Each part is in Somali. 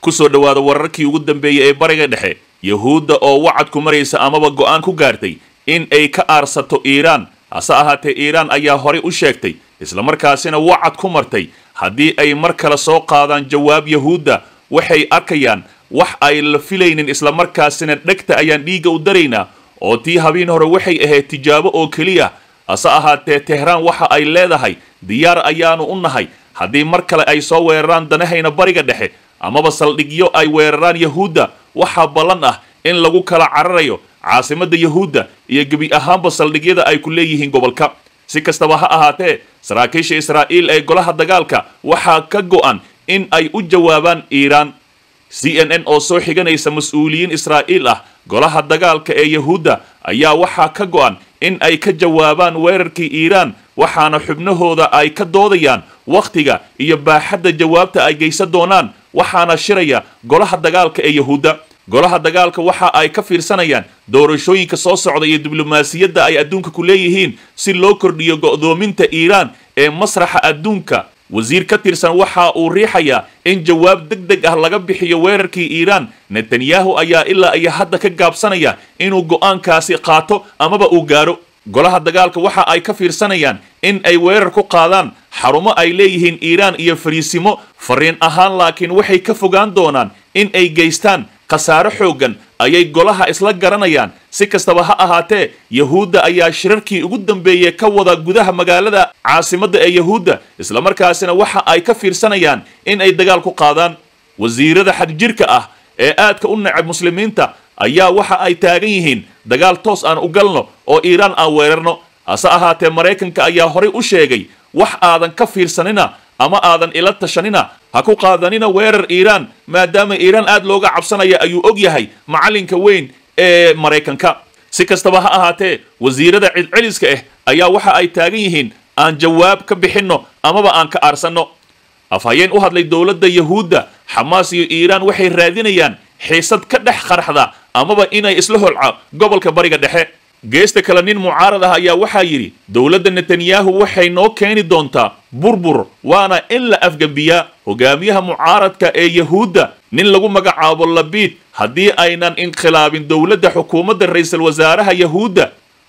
ku soo dhowaada wararkii ugu dambeeyey ee bariga dhexe yahuudda oo wacad ku maraysa amaba go'aan ku gaartay in ay ka aarsato iiraan hase ahaatee iiraan ayaa horay u sheegtay islamarkaasina wacad ku martay haddii ay mar kale soo qaadaan jawaab yahuudda waxay arkayaan wax ay la filaynin islamarkaasina dhegta ayaan dhiigga u daraynaa oo tii habiin hore waxay ahayd tijaabo oo keliya hase ahaatee tehraan waxa ay leedahay diyaar ayaanu u nahay haddii mar kale ay soo weeraraan danahayna bariga dhexe amaba saldhigyo ay weeraraan yahuudda waxaa ballan ah in lagu kala cararayo caasimadda yahuudda iyo gebi ahaanba saldhigyada ay ku leeyihiin gobolka si kastaba ha ahaatee saraakiisha israa'iil ee golaha dagaalka waxaa ka go'an in ay u jawaabaan iiraan c n n oo soo xiganaysa mas-uuliyiin israa'iil ah golaha dagaalka ee yahuudda ayaa waxaa ka go'an in ay ka jawaabaan weerarkii iiraan waxaana xubnahooda ay ka doodayaan wakhtiga iyo baaxadda jawaabta ay geysan doonaan waxaana shiraya golaha dagaalka ee yahuudda golaha dagaalka waxa ay ka fiirsanayaan doorashooyinka soo socda iyo diblomaasiyadda ay adduunka ku leeyihiin si loo kordhiyo go'doominta iiraan ee masraxa adduunka wasiir ka tirsan waxa uu riixayaa in jawaab deg deg ah laga bixiyo weerarkii iiraan netanyahu ayaa ilaa iyo hadda ka gaabsanaya inuu go'aankaasi qaato amaba uu gaaro golaha dagaalka waxa ay ka fiirsanayaan in ay weerar ku qaadaan xarumo ay leeyihiin iiraan iyo fariisimo fariin ahaan laakiin waxay ka fogaan doonaan in ay geystaan khasaare xooggan ayay golaha isla garanayaan si kastaba ha ahaatee yahuudda ayaa shirarkii ugu dambeeyey ka wada gudaha magaalada caasimadda ee yahuudda islamarkaasina waxa ay ka fiirsanayaan in ay dagaal ku qaadaan wasiirada xadjirka ah ee aadka u nacab muslimiinta ayaa waxa ay taagan yihiin dagaal toos aan u galno oo iiraan aan weerarno hase ahaatee maraykanka ayaa horay u sheegay wax aadan ka fiirsanina ama aadan ila tashanina ha ku qaadanina weerar iiraan maadaama iiraan aad looga cabsanaya ayuu og yahay macalinka weyn ee maraykanka si kastaba ha ahaatee wasiirada cidceliska ah ayaa waxa ay taagan yihiin aan jawaab ka bixinno amaba aan ka aarsanno afhayeen u hadlay dowladda yahuudda xamaas iyo iiraan waxay raadinayaan xiisad ka dhex qarxda amaba inay isla holcaan gobolka bariga dhexe geesta kale nin mucaarad ah ayaa waxaa yidhi dowladda netanyahu waxay noo keeni doontaa burbur waana in la afgembiyaa hogaamiyaha mucaaradka ee yahuudda nin lagu magacaabo labiid haddii aynan inkhilaabin dowladda xukuumadda ra'iisul wasaaraha yahuudda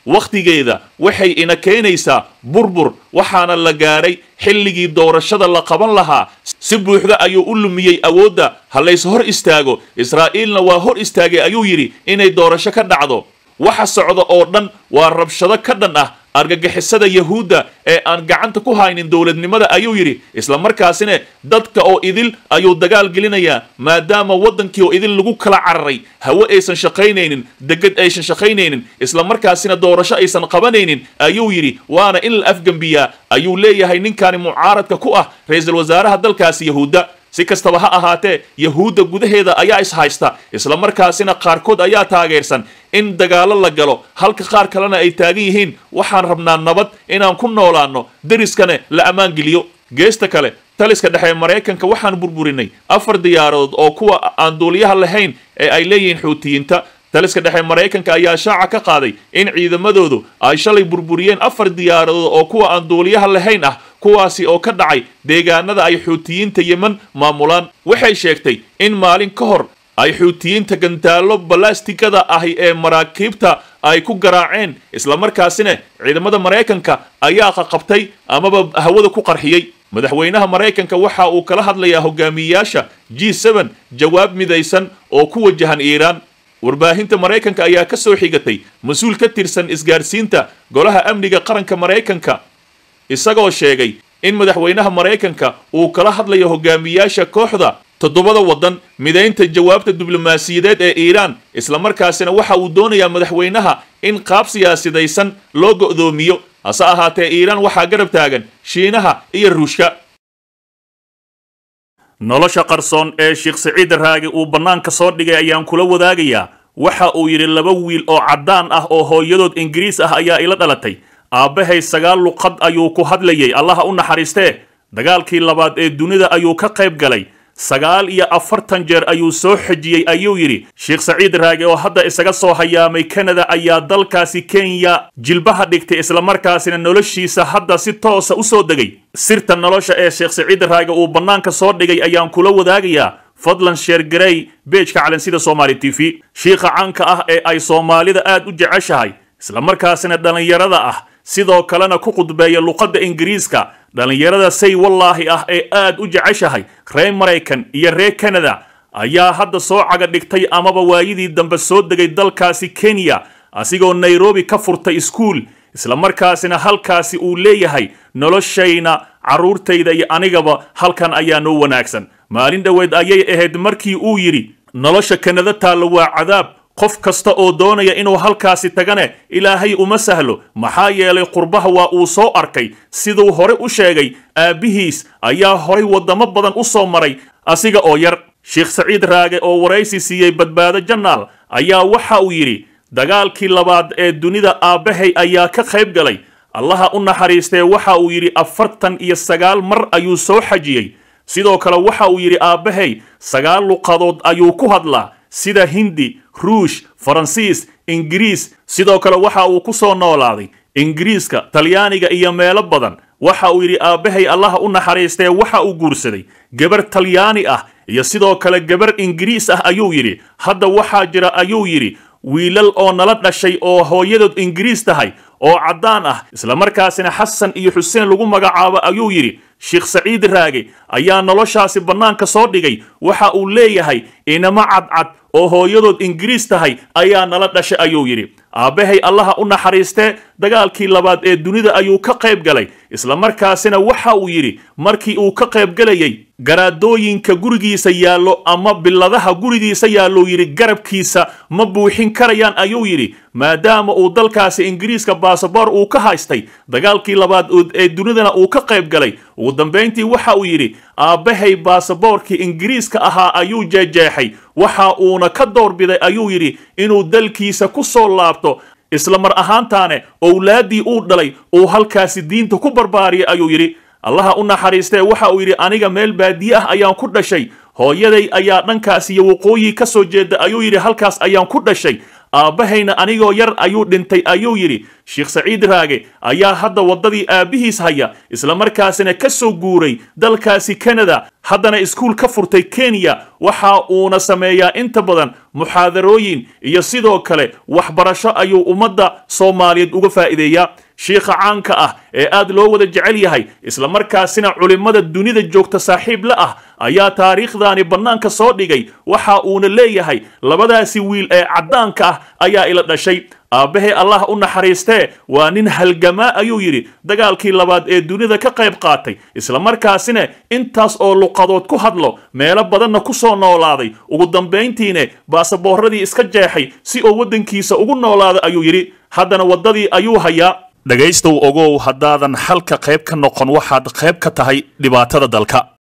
wakhtigeeda waxay ina keenaysaa burbur waxaana la gaadhay xilligii doorashada la qaban lahaa si buuxda ayuu u lumiyey awoodda halays hor istaago israa'iilna waa hor istaagay ayuu yidhi inay doorasho ka dhacdo waxa socda oo dhan waa rabshado ka dhan ah argagixisada yahuudda ee aan gacanta ku haynin dowladnimada ayuu yidhi isla markaasina dadka oo idil ayuu dagaal gelinayaa maadaama waddankii oo idil lagu kala cararay hawe aysan shaqaynaynin deged aysan shaqaynaynin isla markaasina doorasho aysan qabanaynin ayuu yidhi waana in la afgembiyaa ayuu leeyahay ninkaani mucaaradka ku ah ra-iisul wasaaraha dalkaasi yahuudda si kastaba ha ahaatee yahuudda gudaheeda ayaa ishaysta islamarkaasina qaarkood ayaa taageersan in dagaalo la galo halka qaar kalena ay taagan yihiin waxaan rabnaa nabad inaan ku noolaanno deriskana la ammaan geliyo geesta kale taliska dhexe maraykanka waxaan burburinay afar diyaaradood oo kuwa aan duuliyaha lahayn ee ay leeyihiin xuutiyiinta taliska dhexe maraykanka ayaa shaaca ka qaaday in ciidamadoodu ay shalay burburiyeen afar diyaaradood oo kuwa aan duuliyaha lahayn ah kuwaasi oo ka dhacay deegaanada ay xuutiyiinta yeman maamulaan waxay sheegtay in maalin ka hor ay xuutiyiinta gantaallo balaastigada ahi ee maraakiibta ay ku garaaceen islamarkaasina ciidamada maraykanka ayaa qaqabtay amaba hawada ku qarxiyey madaxweynaha maraykanka waxa uu kala hadlayaa hogaamiyeyaasha g n jawaab midaysan oo ku wajahan iiraan warbaahinta maraykanka ayaa ka soo xigatay mas-uul ka tirsan isgaadhsiinta golaha amniga qaranka maraykanka isagoo sheegay in madaxweynaha maraykanka uu kala hadlayo hogaamiyaasha kooxda toddobada waddan midaynta jawaabta diblomaasiyadeed ee iiraan markaasina waxa uu doonayaa madaxweynaha in qaab siyaasadaysan loo go'doomiyo hase ahaatee iiraan waxaa garab taagan shiinaha iyo ruushka nolosha qarsoon ee sheekh siciid raagi uu bannaanka soo dhigay ayaan kula wadaagayaa waxa uu yidhi laba wiil oo caddaan ah oo hooyadood ingiriis ah ayaa ila dhalatay aabbahay sagaal luqad ayuu ku hadlayay allaha u naxariistee dagaalkii labaad ee dunida ayuu ka qayb galay sagaal iyo afartan jeer ayuu soo xejiyey ayuu yidhi sheekh saciid raage oo hadda isaga soo hayaamay kanada ayaa dalkaasi kenya jilbaha dhigtay islamarkaasina noloshiisa hadda si toosa ah u soo degay sirta nolosha ee sheekh saciid raage uu bannaanka soo dhigay ayaan kula wadaagayaa fadlan sheergarey beejka calansida soomaali t v shiikha caanka ah ee ay soomaalida aad u jeceshahay islamarkaasina dhallinyarada ah sidoo kalena ku khudbeeya luqadda ingiriiska dhallinyarada say wallaahi ah ee aad u jeceshahay reer maraykan iyo reer kanada ayaa hadda soo caga dhigtay amaba waayadii dambe soo degay dalkaasi kenya asigoo nairobi ka furtay iskuul isla markaasina halkaasi uu leeyahay noloshayna carruurtayda iyo anigaba halkan ayaa noo wanaagsan maalin dhoweed ayay ahayd markii uu yidhi nolosha kanada taalla waa cadaab qof kasta oo doonaya inuu halkaasi tagane ilaahay uma sahlo maxaa yeelay qurbaha waa uu soo arkay siduu hore u sheegay aabbihiis ayaa horay waddamo badan u soo maray asiga oo yar sheekh saciid raage oo waraysi siiyey badbaado jannaal ayaa waxa uu yidhi dagaalkii labaad ee dunida aabbahay ayaa ka qayb galay allaha u naxariistee waxa uu yidhi afartan iyo sagaal mar ayuu soo xajiyey sidoo kale waxa uu yidhi aabbahay sagaal luqadood ayuu ku hadlaa sida hindi ruush faransiis ingiriis sidoo kale waxa uu ku soo noolaaday ingiriiska talyaaniga iyo meelo badan waxa uu yidhi aabbahay allaha u naxariistee waxa uu guursaday gabar talyaani ah iyo sidoo kale gabar ingiriis ah ayuu yidhi hadda waxaa jira ayuu yidhi wiilal oo nala dhashay oo hooyadood ingiriis tahay oo caddaan ah islamarkaasina xasan iyo xuseen lagu magacaabo ayuu yidhi sheekh saciid raage ayaa noloshaasi bannaanka soo dhigay waxa uu leeyahay inama cadcad oo hooyadood ingiriis tahay ayaa nala dhashay ayuu yidhi aabbahay allaha u naxariiste dagaalkii labaad ee dunida ayuu ka qayb galay isla markaasina waxa uu yidhi markii uu ka qayb galayay garaadooyinka gurigiisa yaallo ama billadaha gurigiisa yaallou yidhi garabkiisa ma buuxin karayaan ayuu yidhi maadaama uu dalkaasi ingiriiska baasaboor uu ka haystay dagaalkii labaad ee dunidana uu ka qayb galay ugu dambayntii waxa uu yidhi aabbahay baasaboorkii ingiriiska ahaa ayuu jeejeexay waxa uuna ka doorbiday ayuu yidhi inuu dalkiisa ku soo laabto islamar ahaantaane owlaaddii uu dhalay uu halkaasi diinta ku barbaariyay ayuu yidhi allaha u naxariistee waxa uu yidhi aniga meel baadiye ah ayaan ku dhashay hooyaday ayaa dhankaas iyo waqooyi ka soo jeeda ayuu yidhi halkaas ayaan ku dhashay aabbahayna anigoo yar ayuu dhintay ayuu yidhi sheekh saciid raage ayaa hadda waddadii aabbihiis haya islamarkaasina ka soo guuray dalkaasi kanada haddana iskuul ka furtay kenya waxa uuna sameeyaa inta badan muxaadarooyin iyo sidoo kale waxbarasho ayuu ummadda soomaaliyeed uga faa'ideeyaa shiikha caanka ah ee aad loo wada jecel yahay islamarkaasina culimmada dunida joogta saaxiib la ah ayaa taariikhdaani bannaanka soo dhigay waxa uuna leeyahay labadaasi wiil ee caddaanka ah ayaa ila dhashay aabbahee allah u naxariistee waa nin halgamaa ayuu yidhi dagaalkii labaad ee dunida ka qayb qaatay islamarkaasina intaas oo luqadood ku hadlo meelo badanna ku soo noolaaday ugu dambayntiine baasaboorradii iska jeexay si uu waddankiisa ugu noolaada ayuu yidhi haddana waddadii ayuu hayaa dhegaystow ogow haddaadan xalka qayb ka noqon waxaad qayb ka tahay dhibaatada dalka